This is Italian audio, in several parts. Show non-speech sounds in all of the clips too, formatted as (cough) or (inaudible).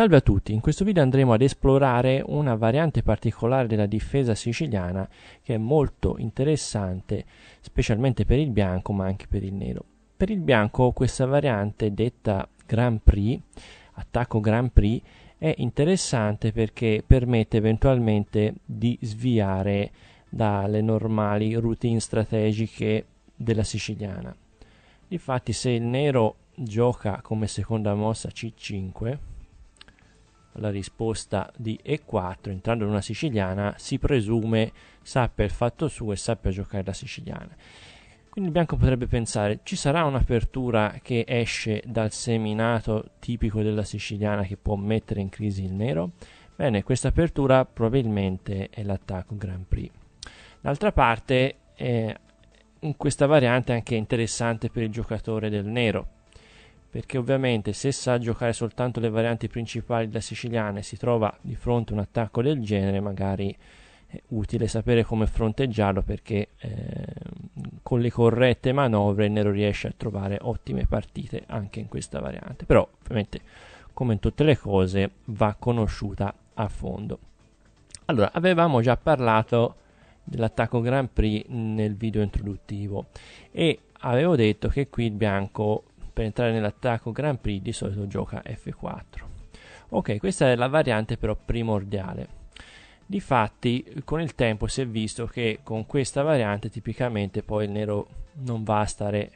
Salve a tutti, in questo video andremo ad esplorare una variante particolare della difesa siciliana che è molto interessante specialmente per il bianco ma anche per il nero. Per il bianco questa variante detta Grand Prix, attacco Grand Prix, è interessante perché permette eventualmente di sviare dalle normali routine strategiche della siciliana. Infatti se il nero gioca come seconda mossa C5 la risposta di E4, entrando in una siciliana, si presume sappia il fatto suo e sappia giocare la siciliana. Quindi il bianco potrebbe pensare, ci sarà un'apertura che esce dal seminato tipico della siciliana che può mettere in crisi il nero? Bene, questa apertura probabilmente è l'attacco Grand Prix. D'altra parte, eh, questa variante è anche interessante per il giocatore del nero, perché ovviamente se sa giocare soltanto le varianti principali da siciliana e si trova di fronte a un attacco del genere magari è utile sapere come fronteggiarlo perché eh, con le corrette manovre Nero riesce a trovare ottime partite anche in questa variante però ovviamente come in tutte le cose va conosciuta a fondo allora avevamo già parlato dell'attacco Grand Prix nel video introduttivo e avevo detto che qui il bianco per entrare nell'attacco Grand Prix di solito gioca F4. Ok, questa è la variante però primordiale. Difatti, con il tempo si è visto che con questa variante tipicamente poi il nero non va a stare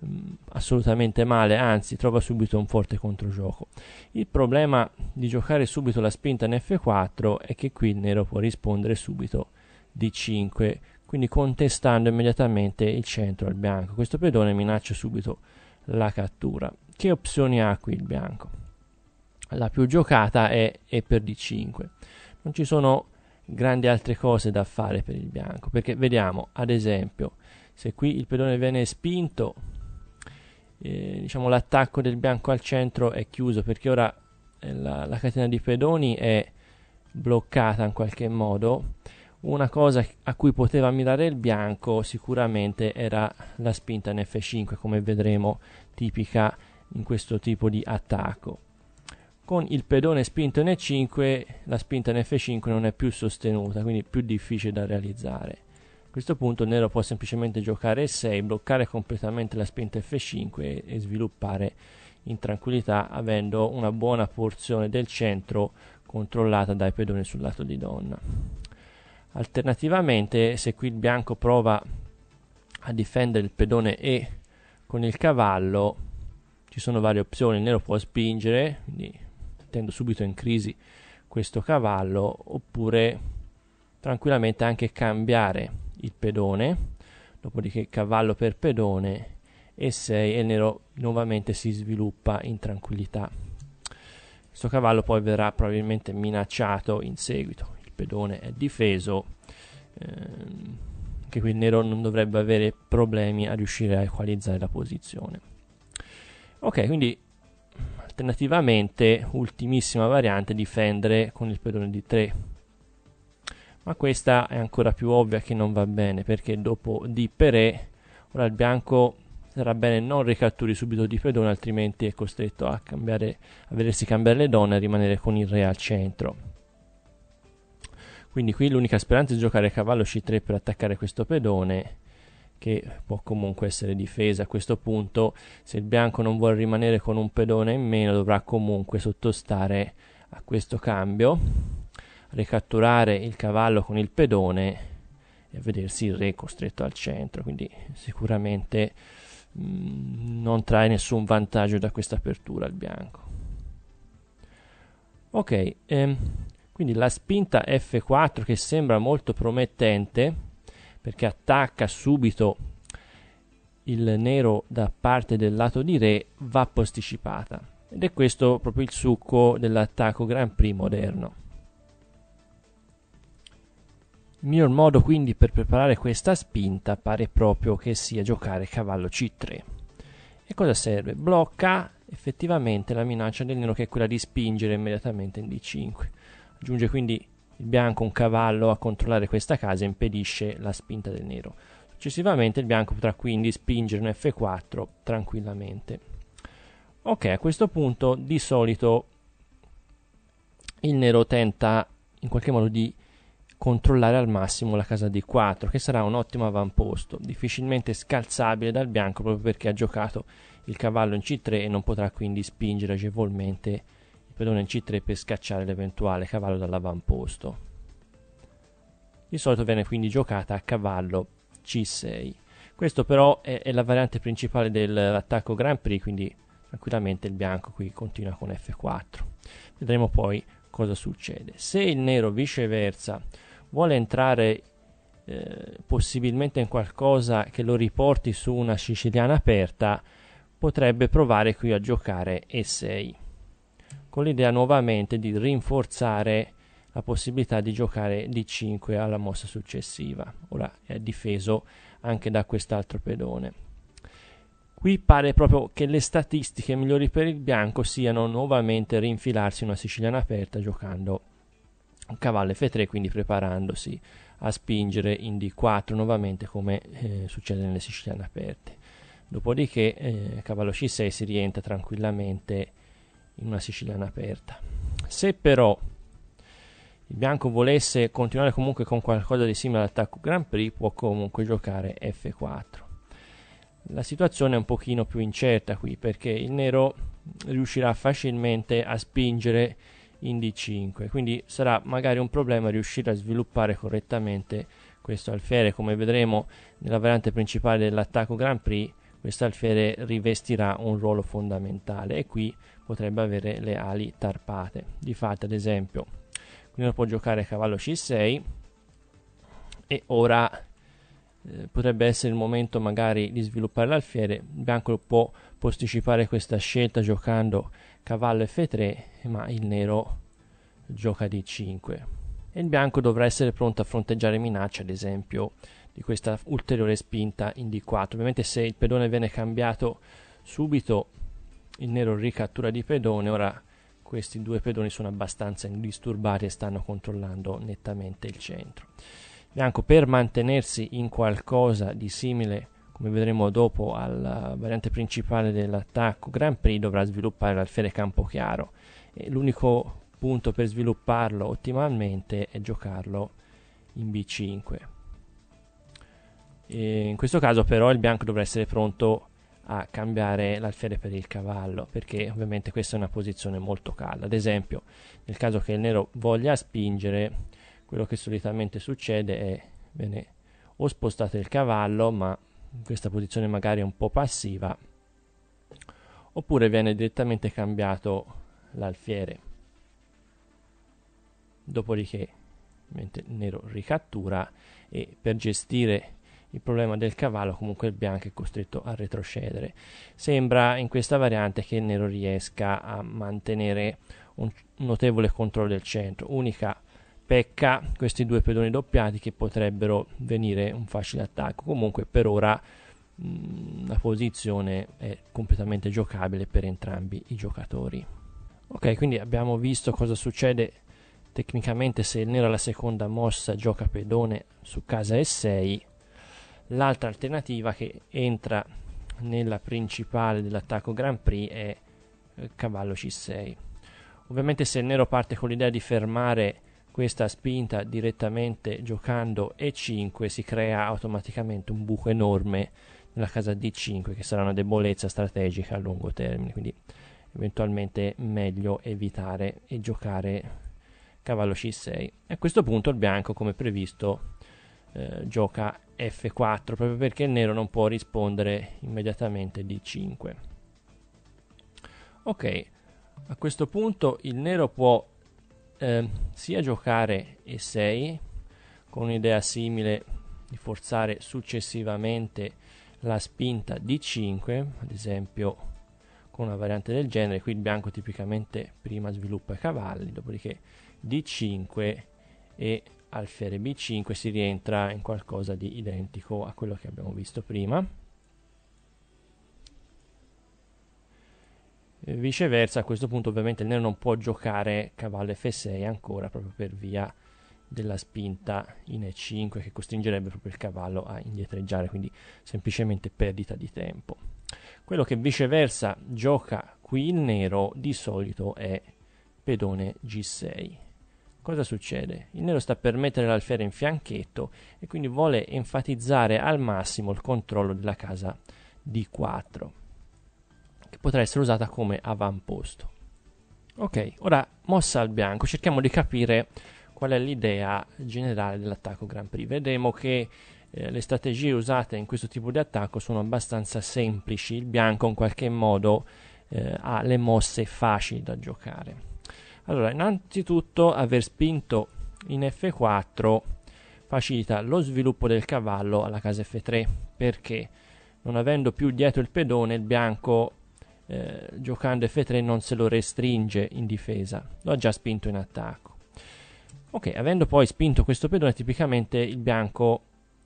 mh, mm, assolutamente male, anzi trova subito un forte controgioco. Il problema di giocare subito la spinta in F4 è che qui il nero può rispondere subito D5, quindi contestando immediatamente il centro al bianco. Questo pedone minaccia subito la cattura. Che opzioni ha qui il bianco? La più giocata è E per D5. Non ci sono grandi altre cose da fare per il bianco, perché vediamo, ad esempio, se qui il pedone viene spinto, eh, diciamo l'attacco del bianco al centro è chiuso, perché ora eh, la, la catena di pedoni è bloccata in qualche modo una cosa a cui poteva mirare il bianco sicuramente era la spinta in F5, come vedremo tipica in questo tipo di attacco. Con il pedone spinto in E5 la spinta in F5 non è più sostenuta, quindi più difficile da realizzare. A questo punto il nero può semplicemente giocare E6, bloccare completamente la spinta F5 e sviluppare in tranquillità avendo una buona porzione del centro controllata dai pedoni sul lato di donna. Alternativamente, se qui il bianco prova a difendere il pedone E con il cavallo, ci sono varie opzioni. Il nero può spingere, quindi mettendo subito in crisi questo cavallo, oppure tranquillamente anche cambiare il pedone, dopodiché cavallo per pedone e 6 e il nero nuovamente si sviluppa in tranquillità. Questo cavallo poi verrà probabilmente minacciato in seguito pedone è difeso ehm, che qui il nero non dovrebbe avere problemi a riuscire a equalizzare la posizione ok quindi alternativamente ultimissima variante difendere con il pedone di 3 ma questa è ancora più ovvia che non va bene perché dopo di per E ora il bianco sarà bene non ricatturi subito di pedone altrimenti è costretto a, cambiare, a vedersi cambiare le donne e rimanere con il re al centro quindi qui l'unica speranza è giocare cavallo c3 per attaccare questo pedone che può comunque essere difesa a questo punto se il bianco non vuole rimanere con un pedone in meno dovrà comunque sottostare a questo cambio ricatturare il cavallo con il pedone e vedersi il re costretto al centro quindi sicuramente mh, mm, non trae nessun vantaggio da questa apertura il bianco ok ehm, quindi la spinta F4 che sembra molto promettente perché attacca subito il nero da parte del lato di re va posticipata ed è questo proprio il succo dell'attacco Grand Prix moderno. Il miglior modo quindi per preparare questa spinta pare proprio che sia giocare cavallo C3. E cosa serve? Blocca effettivamente la minaccia del nero che è quella di spingere immediatamente in D5. Giunge quindi il bianco un cavallo a controllare questa casa e impedisce la spinta del nero. Successivamente il bianco potrà quindi spingere un F4 tranquillamente. Ok, a questo punto di solito il nero tenta in qualche modo di controllare al massimo la casa D4, che sarà un ottimo avamposto, difficilmente scalzabile dal bianco proprio perché ha giocato il cavallo in C3 e non potrà quindi spingere agevolmente pedone in C3 per scacciare l'eventuale cavallo dall'avamposto. Di solito viene quindi giocata a cavallo C6. Questo però è, è la variante principale dell'attacco Grand Prix, quindi tranquillamente il bianco qui continua con F4. Vedremo poi cosa succede. Se il nero viceversa vuole entrare eh, possibilmente in qualcosa che lo riporti su una siciliana aperta, potrebbe provare qui a giocare E6 con l'idea nuovamente di rinforzare la possibilità di giocare d 5 alla mossa successiva. Ora è difeso anche da quest'altro pedone. Qui pare proprio che le statistiche migliori per il bianco siano nuovamente rinfilarsi una siciliana aperta giocando cavallo F3, quindi preparandosi a spingere in D4 nuovamente come eh, succede nelle siciliane aperte. Dopodiché eh, cavallo C6 si rientra tranquillamente in una siciliana aperta. Se però il bianco volesse continuare comunque con qualcosa di simile all'attacco Grand Prix, può comunque giocare F4. La situazione è un pochino più incerta qui perché il nero riuscirà facilmente a spingere in D5, quindi sarà magari un problema riuscire a sviluppare correttamente questo alfiere, come vedremo nella variante principale dell'attacco Grand Prix, questo alfiere rivestirà un ruolo fondamentale e qui potrebbe avere le ali tarpate. Difatti, ad esempio, quindi può giocare cavallo c6 e ora eh, potrebbe essere il momento magari di sviluppare l'alfiere. Il bianco può posticipare questa scelta giocando cavallo f3, ma il nero gioca d5. E il bianco dovrà essere pronto a fronteggiare minacce, ad esempio, di questa ulteriore spinta in d4. Ovviamente se il pedone viene cambiato subito il nero ricattura di pedone, ora questi due pedoni sono abbastanza indisturbati e stanno controllando nettamente il centro. Bianco per mantenersi in qualcosa di simile, come vedremo dopo, alla variante principale dell'attacco Grand Prix dovrà sviluppare l'alfiere Campochiaro e l'unico punto per svilupparlo ottimalmente è giocarlo in B5. E in questo caso però il bianco dovrà essere pronto a cambiare l'alfiere per il cavallo perché ovviamente questa è una posizione molto calda ad esempio nel caso che il nero voglia spingere quello che solitamente succede è bene, o spostate il cavallo ma questa posizione magari è un po' passiva oppure viene direttamente cambiato l'alfiere dopodiché mentre il nero ricattura e per gestire il problema del cavallo, comunque il bianco è costretto a retrocedere. Sembra in questa variante che il nero riesca a mantenere un notevole controllo del centro. Unica pecca questi due pedoni doppiati che potrebbero venire un facile attacco. Comunque per ora mh, mm, la posizione è completamente giocabile per entrambi i giocatori. Ok, quindi abbiamo visto cosa succede tecnicamente se il nero alla seconda mossa gioca pedone su casa e 6 L'altra alternativa che entra nella principale dell'attacco Grand Prix è eh, cavallo C6. Ovviamente se il nero parte con l'idea di fermare questa spinta direttamente giocando E5 si crea automaticamente un buco enorme nella casa D5 che sarà una debolezza strategica a lungo termine, quindi eventualmente meglio evitare e giocare cavallo C6. E a questo punto il bianco, come previsto, eh, gioca F4 proprio perché il nero non può rispondere immediatamente d 5 ok a questo punto il nero può eh, sia giocare E6 con un'idea simile di forzare successivamente la spinta d 5 ad esempio con una variante del genere qui il bianco tipicamente prima sviluppa i cavalli dopodiché D5 e al b 5 si rientra in qualcosa di identico a quello che abbiamo visto prima. viceversa, a questo punto ovviamente il nero non può giocare cavallo F6 ancora proprio per via della spinta in E5 che costringerebbe proprio il cavallo a indietreggiare, quindi semplicemente perdita di tempo. Quello che viceversa gioca qui il nero di solito è pedone G6 Cosa succede? Il nero sta per mettere l'alfiere in fianchetto e quindi vuole enfatizzare al massimo il controllo della casa D4, che potrà essere usata come avamposto. Ok, ora mossa al bianco, cerchiamo di capire qual è l'idea generale dell'attacco Grand Prix. Vedremo che eh, le strategie usate in questo tipo di attacco sono abbastanza semplici, il bianco in qualche modo eh, ha le mosse facili da giocare. Allora, innanzitutto aver spinto in F4 facilita lo sviluppo del cavallo alla casa F3 perché non avendo più dietro il pedone il bianco eh, giocando F3 non se lo restringe in difesa, lo ha già spinto in attacco. Ok, avendo poi spinto questo pedone tipicamente il bianco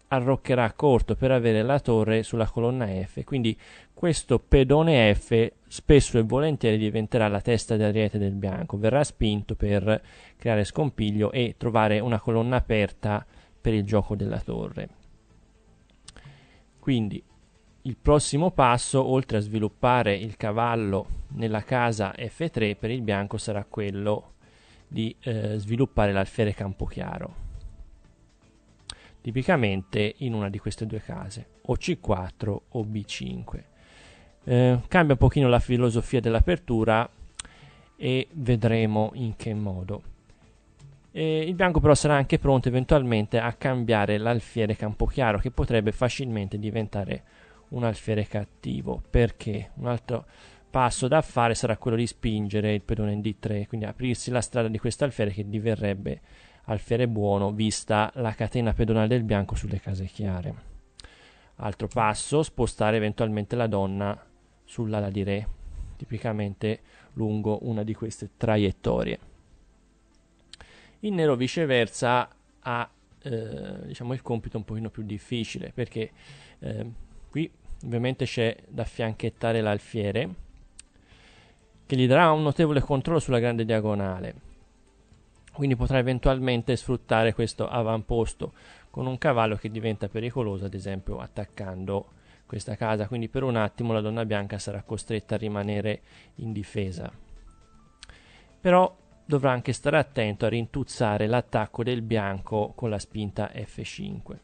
arroccherà corto per avere la torre sulla colonna F, quindi questo pedone F spesso e volentieri diventerà la testa d'ariete del bianco, verrà spinto per creare scompiglio e trovare una colonna aperta per il gioco della torre. Quindi il prossimo passo, oltre a sviluppare il cavallo nella casa F3 per il bianco, sarà quello di eh, sviluppare l'alfiere campochiaro. Tipicamente in una di queste due case, o C4 o B5. Eh, cambia un pochino la filosofia dell'apertura e vedremo in che modo. E il bianco però sarà anche pronto eventualmente a cambiare l'alfiere Campochiaro che potrebbe facilmente diventare un alfiere cattivo perché un altro passo da fare sarà quello di spingere il pedone in D3 quindi aprirsi la strada di questo alfiere che diverrebbe alfiere buono vista la catena pedonale del bianco sulle case chiare altro passo spostare eventualmente la donna sull'ala di re, tipicamente lungo una di queste traiettorie. Il nero viceversa ha eh, diciamo il compito un pochino più difficile perché eh, qui ovviamente c'è da fianchettare l'alfiere che gli darà un notevole controllo sulla grande diagonale quindi potrà eventualmente sfruttare questo avamposto con un cavallo che diventa pericoloso ad esempio attaccando questa casa, quindi per un attimo la donna bianca sarà costretta a rimanere in difesa. Però dovrà anche stare attento a rintuzzare l'attacco del bianco con la spinta F5.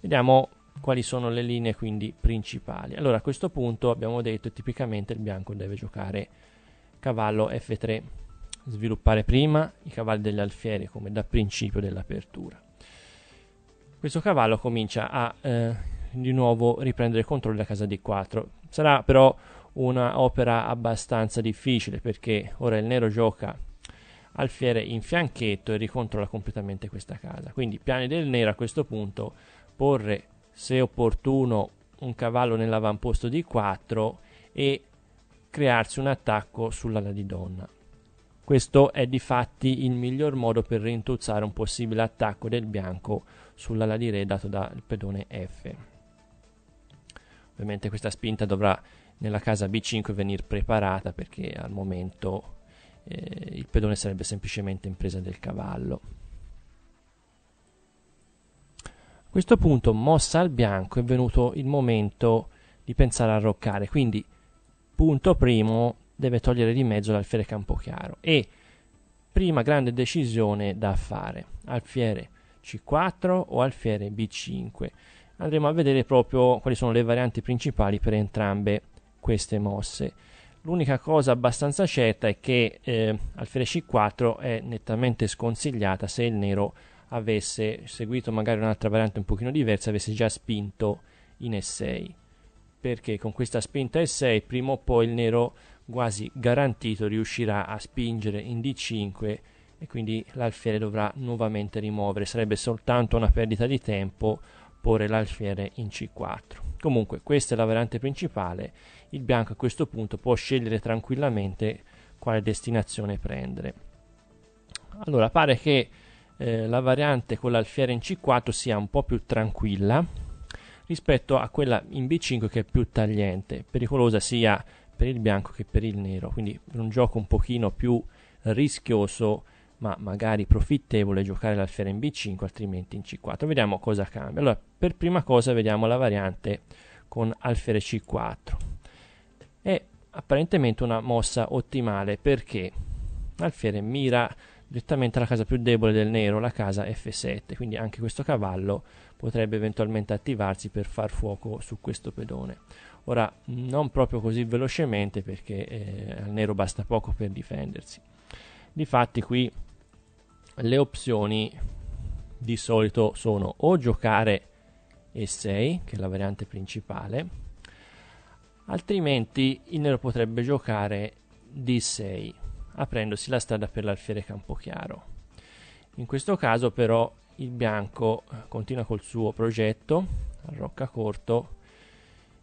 Vediamo quali sono le linee quindi principali. Allora a questo punto abbiamo detto tipicamente il bianco deve giocare cavallo F3, sviluppare prima i cavalli degli alfieri come da principio dell'apertura. Questo cavallo comincia a eh, di nuovo riprendere il controllo della casa D4. Sarà però un'opera abbastanza difficile perché ora il nero gioca alfiere in fianchetto e ricontrolla completamente questa casa. Quindi piani del nero a questo punto porre se opportuno un cavallo nell'avamposto di 4 e crearsi un attacco sull'ala di donna. Questo è di fatti il miglior modo per rintuzzare un possibile attacco del bianco sull'ala di re dato dal pedone F. Ovviamente questa spinta dovrà nella casa B5 venire preparata perché al momento eh, il pedone sarebbe semplicemente in presa del cavallo. A questo punto, mossa al bianco, è venuto il momento di pensare a roccare, quindi punto primo deve togliere di mezzo l'alfiere Campochiaro e prima grande decisione da fare, alfiere C4 o alfiere B5 andremo a vedere proprio quali sono le varianti principali per entrambe queste mosse. L'unica cosa abbastanza certa è che eh, alfiere c4 è nettamente sconsigliata se il nero avesse seguito magari un'altra variante un pochino diversa, avesse già spinto in e6. Perché con questa spinta e6 prima o poi il nero quasi garantito riuscirà a spingere in d5 e quindi l'alfiere dovrà nuovamente rimuovere. Sarebbe soltanto una perdita di tempo porre l'alfiere in c4. Comunque questa è la variante principale, il bianco a questo punto può scegliere tranquillamente quale destinazione prendere. Allora pare che eh, la variante con l'alfiere in c4 sia un po' più tranquilla rispetto a quella in b5 che è più tagliente, pericolosa sia per il bianco che per il nero, quindi un gioco un pochino più rischioso ma magari profittevole giocare l'alfiere in B5 altrimenti in C4. Vediamo cosa cambia. Allora, per prima cosa vediamo la variante con alfiere C4. È apparentemente una mossa ottimale perché l'alfiere mira direttamente alla casa più debole del nero, la casa F7, quindi anche questo cavallo potrebbe eventualmente attivarsi per far fuoco su questo pedone. Ora, non proprio così velocemente perché eh, al nero basta poco per difendersi. Difatti qui le opzioni di solito sono o giocare E6, che è la variante principale, altrimenti il nero potrebbe giocare D6, aprendosi la strada per l'alfiere Campochiaro. In questo caso però il bianco eh, continua col suo progetto, rocca corto,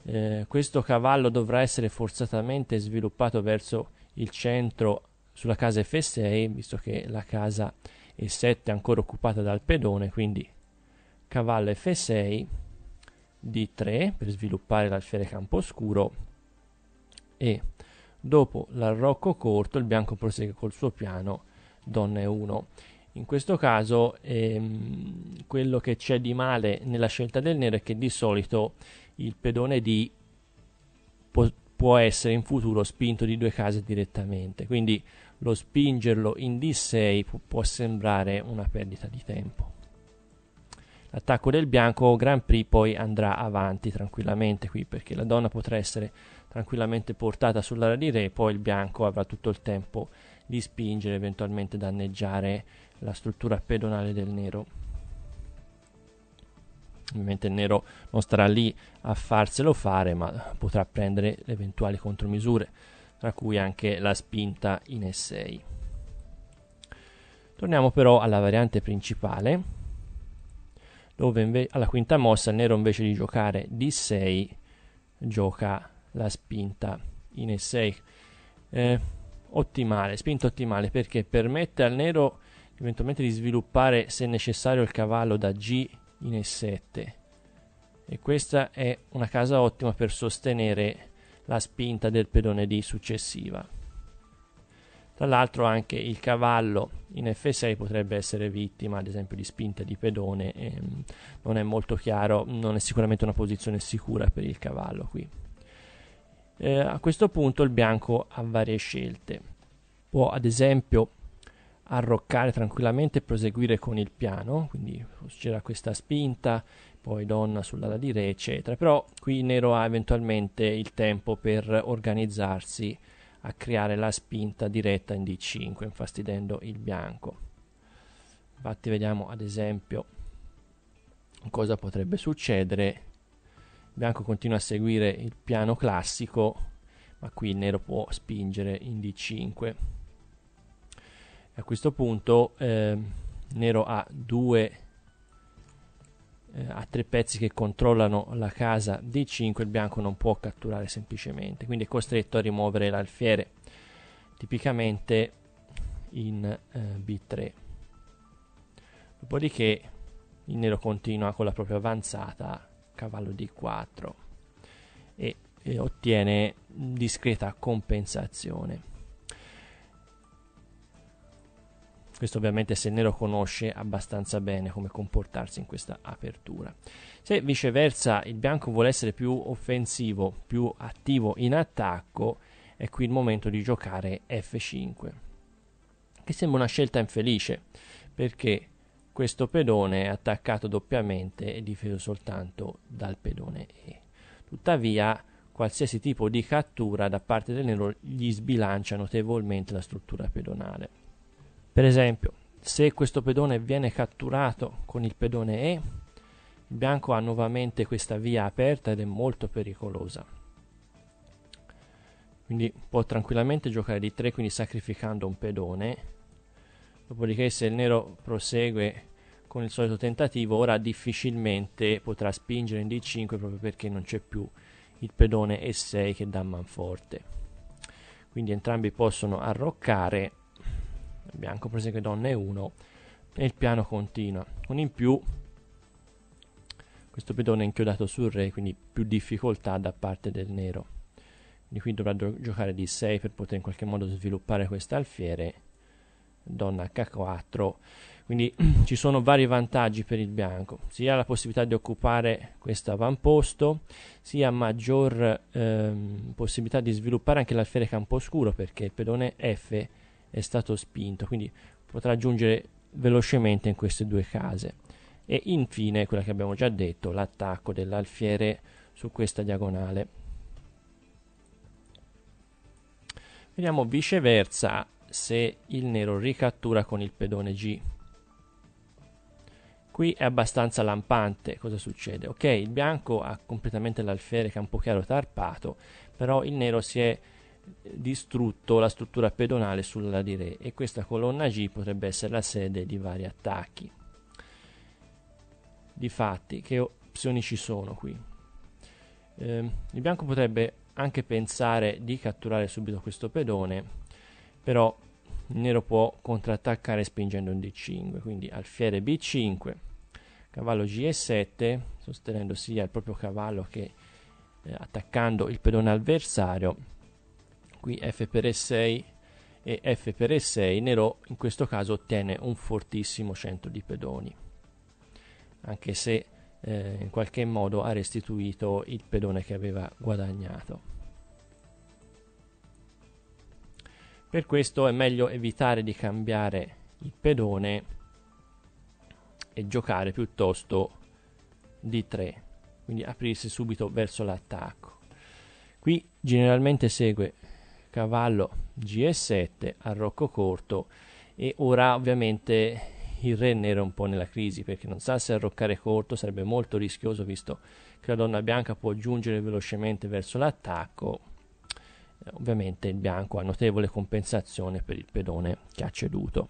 eh, questo cavallo dovrà essere forzatamente sviluppato verso il centro sulla casa F6, visto che la casa è e 7 ancora occupata dal pedone, quindi cavallo f6, d3 per sviluppare l'alfiere campo scuro e dopo l'arrocco corto il bianco prosegue col suo piano donne 1. In questo caso ehm, quello che c'è di male nella scelta del nero è che di solito il pedone D può, può essere in futuro spinto di due case direttamente, quindi lo spingerlo in D6 può, può sembrare una perdita di tempo. L'attacco del bianco Grand Prix poi andrà avanti tranquillamente qui perché la donna potrà essere tranquillamente portata sull'area di re, poi il bianco avrà tutto il tempo di spingere, eventualmente danneggiare la struttura pedonale del nero. Ovviamente il nero non starà lì a farselo fare, ma potrà prendere le eventuali contromisure tra cui anche la spinta in S6. Torniamo però alla variante principale, dove inve- alla quinta mossa il nero invece di giocare D6 gioca la spinta in E6. Eh, ottimale, spinta ottimale perché permette al nero eventualmente di sviluppare se necessario il cavallo da G in E7 e questa è una casa ottima per sostenere la spinta del pedone D successiva. Tra l'altro anche il cavallo in F6 potrebbe essere vittima ad esempio di spinta di pedone, ehm, non è molto chiaro, non è sicuramente una posizione sicura per il cavallo qui. Eh, a questo punto il bianco ha varie scelte, può ad esempio arroccare tranquillamente e proseguire con il piano, quindi c'era questa spinta, poi donna sull'ala di re, eccetera. Però qui Nero ha eventualmente il tempo per organizzarsi a creare la spinta diretta in D5, infastidendo il bianco. Infatti vediamo ad esempio cosa potrebbe succedere. Il bianco continua a seguire il piano classico, ma qui il nero può spingere in D5. A questo punto eh, nero ha due eh, a tre pezzi che controllano la casa d 5 il bianco non può catturare semplicemente quindi è costretto a rimuovere l'alfiere tipicamente in eh, b3 dopodiché il nero continua con la propria avanzata cavallo d4 e, e ottiene discreta compensazione questo ovviamente se nero conosce abbastanza bene come comportarsi in questa apertura. Se viceversa il bianco vuole essere più offensivo, più attivo in attacco, è qui il momento di giocare F5, che sembra una scelta infelice, perché questo pedone è attaccato doppiamente e difeso soltanto dal pedone E. Tuttavia, qualsiasi tipo di cattura da parte del nero gli sbilancia notevolmente la struttura pedonale per esempio, se questo pedone viene catturato con il pedone E, il bianco ha nuovamente questa via aperta ed è molto pericolosa. Quindi può tranquillamente giocare di 3, quindi sacrificando un pedone. Dopodiché se il nero prosegue con il solito tentativo, ora difficilmente potrà spingere in D5 proprio perché non c'è più il pedone E6 che dà manforte. Quindi entrambi possono arroccare il bianco prosegue donne 1 e il piano continua con in più questo pedone è inchiodato sul re quindi più difficoltà da parte del nero quindi qui dovrà giocare di 6 per poter in qualche modo sviluppare questo alfiere donna h4 quindi (clears throat) ci sono vari vantaggi per il bianco sia la possibilità di occupare questo avamposto sia maggior ehm, possibilità di sviluppare anche l'alfiere campo scuro perché il pedone f è stato spinto, quindi potrà giungere velocemente in queste due case. E infine, quella che abbiamo già detto, l'attacco dell'alfiere su questa diagonale. Vediamo viceversa se il nero ricattura con il pedone G. Qui è abbastanza lampante cosa succede. Ok, il bianco ha completamente l'alfiere campo chiaro tarpato, però il nero si è distrutto la struttura pedonale sulla di Re e questa colonna G potrebbe essere la sede di vari attacchi. Difatti, che opzioni ci sono qui? Eh, il bianco potrebbe anche pensare di catturare subito questo pedone, però il nero può contrattaccare spingendo un D5, quindi alfiere B5, cavallo G7, sostenendo sia il proprio cavallo che eh, attaccando il pedone avversario qui f per e6 e f per e6 Nero in questo caso ottiene un fortissimo centro di pedoni anche se eh, in qualche modo ha restituito il pedone che aveva guadagnato per questo è meglio evitare di cambiare il pedone e giocare piuttosto d 3 quindi aprirsi subito verso l'attacco qui generalmente segue cavallo g 7 a Rocco Corto e ora ovviamente il re nero è un po' nella crisi perché non sa se arroccare corto sarebbe molto rischioso visto che la donna bianca può giungere velocemente verso l'attacco ovviamente il bianco ha notevole compensazione per il pedone che ha ceduto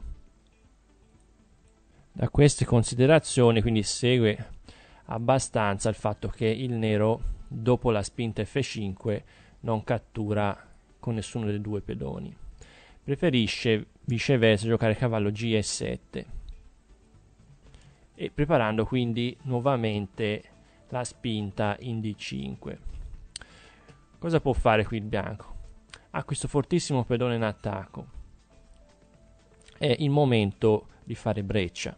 da queste considerazioni quindi segue abbastanza il fatto che il nero dopo la spinta F5 non cattura con nessuno dei due pedoni. Preferisce viceversa giocare cavallo G7 e preparando quindi nuovamente la spinta in D5. Cosa può fare qui il bianco? Ha questo fortissimo pedone in attacco. È il momento di fare breccia.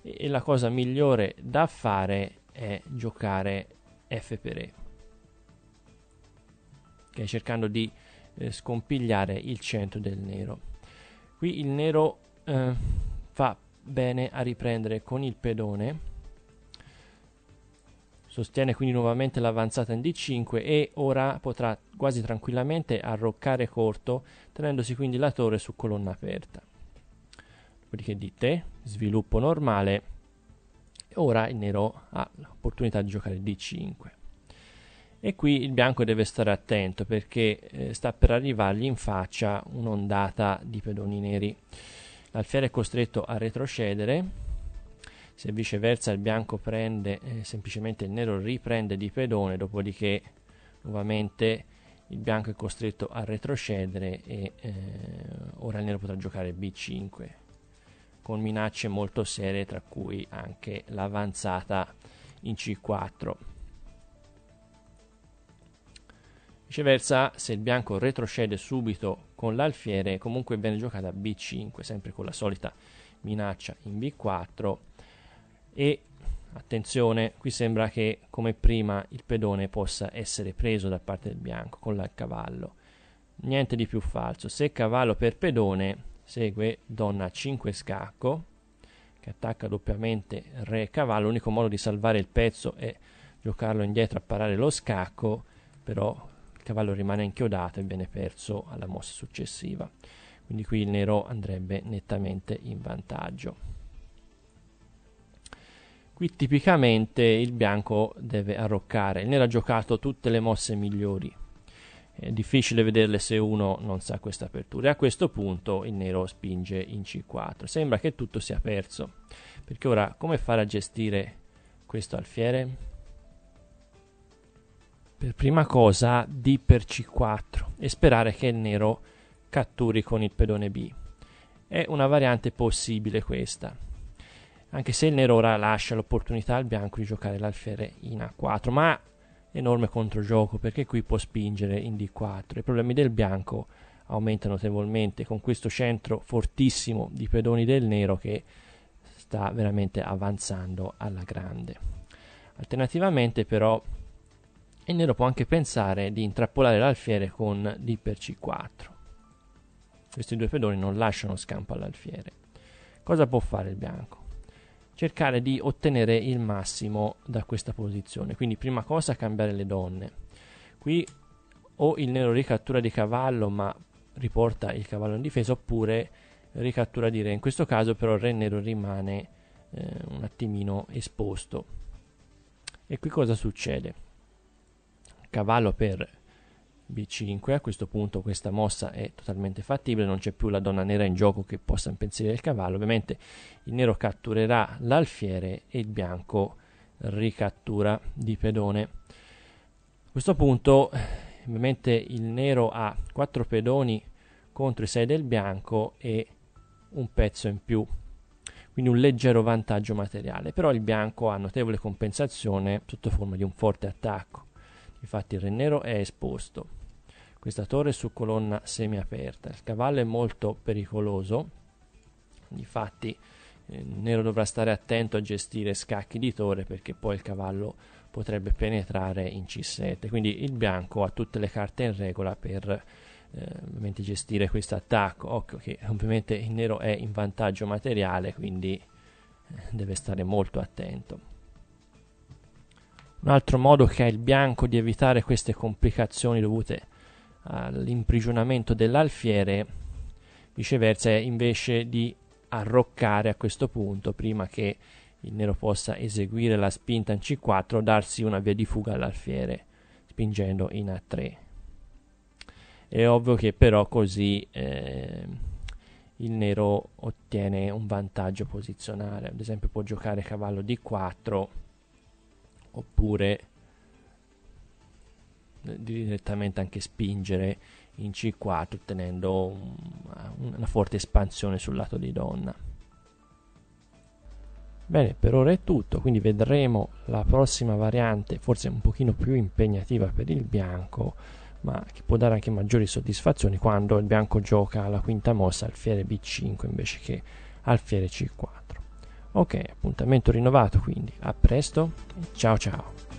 E la cosa migliore da fare è giocare F per E che è cercando di eh, scompigliare il centro del nero. Qui il nero eh, fa bene a riprendere con il pedone, sostiene quindi nuovamente l'avanzata in D5 e ora potrà quasi tranquillamente arroccare corto, tenendosi quindi la torre su colonna aperta. Dopodiché di te, sviluppo normale, ora il nero ha l'opportunità di giocare D5. E qui il bianco deve stare attento perché eh, sta per arrivargli in faccia un'ondata di pedoni neri. L'alfiere è costretto a retrocedere, se viceversa il bianco prende, eh, semplicemente il nero riprende di pedone, dopodiché nuovamente il bianco è costretto a retrocedere e eh, ora il nero potrà giocare B5 con minacce molto serie tra cui anche l'avanzata in C4 Viceversa, se il bianco retrocede subito con l'alfiere, comunque viene giocata B5, sempre con la solita minaccia in B4. E attenzione, qui sembra che come prima il pedone possa essere preso da parte del bianco con la cavallo. Niente di più falso. Se cavallo per pedone, segue donna 5 scacco, che attacca doppiamente re e cavallo. L'unico modo di salvare il pezzo è giocarlo indietro a parare lo scacco, però il cavallo rimane inchiodato e viene perso alla mossa successiva. Quindi qui il nero andrebbe nettamente in vantaggio. Qui tipicamente il bianco deve arroccare, il nero ha giocato tutte le mosse migliori. È difficile vederle se uno non sa questa apertura. E a questo punto il nero spinge in C4. Sembra che tutto sia perso, perché ora come fare a gestire questo alfiere? per prima cosa D per C4 e sperare che il nero catturi con il pedone B. È una variante possibile questa, anche se il nero ora lascia l'opportunità al bianco di giocare l'alfiere in A4, ma enorme controgioco perché qui può spingere in D4. I problemi del bianco aumentano notevolmente con questo centro fortissimo di pedoni del nero che sta veramente avanzando alla grande. Alternativamente però e Nero può anche pensare di intrappolare l'alfiere con D per c 4 Questi due pedoni non lasciano scampo all'alfiere. Cosa può fare il bianco? Cercare di ottenere il massimo da questa posizione, quindi prima cosa cambiare le donne. Qui o il nero ricattura di cavallo ma riporta il cavallo in difesa oppure ricattura di re. In questo caso però il re nero rimane eh, un attimino esposto. E qui cosa succede? cavallo per b5 a questo punto questa mossa è totalmente fattibile non c'è più la donna nera in gioco che possa impensierire il cavallo ovviamente il nero catturerà l'alfiere e il bianco ricattura di pedone a questo punto ovviamente il nero ha 4 pedoni contro i 6 del bianco e un pezzo in più quindi un leggero vantaggio materiale però il bianco ha notevole compensazione sotto forma di un forte attacco Infatti il re nero è esposto. Questa torre è su colonna semiaperta. Il cavallo è molto pericoloso. infatti eh, il nero dovrà stare attento a gestire scacchi di torre perché poi il cavallo potrebbe penetrare in C7. Quindi il bianco ha tutte le carte in regola per eh, gestire questo attacco. Occhio che ovviamente il nero è in vantaggio materiale, quindi eh, deve stare molto attento. Un altro modo che ha il bianco di evitare queste complicazioni dovute all'imprigionamento dell'alfiere, viceversa, è invece di arroccare a questo punto prima che il nero possa eseguire la spinta in C4, darsi una via di fuga all'alfiere spingendo in A3. È ovvio che però così eh, il nero ottiene un vantaggio posizionale, ad esempio può giocare cavallo D4 oppure eh, direttamente anche spingere in C4 ottenendo una forte espansione sul lato di donna. Bene, per ora è tutto, quindi vedremo la prossima variante, forse un pochino più impegnativa per il bianco, ma che può dare anche maggiori soddisfazioni quando il bianco gioca alla quinta mossa al alfiere B5 invece che al alfiere C4. Ok, appuntamento rinnovato quindi. A presto e ciao ciao.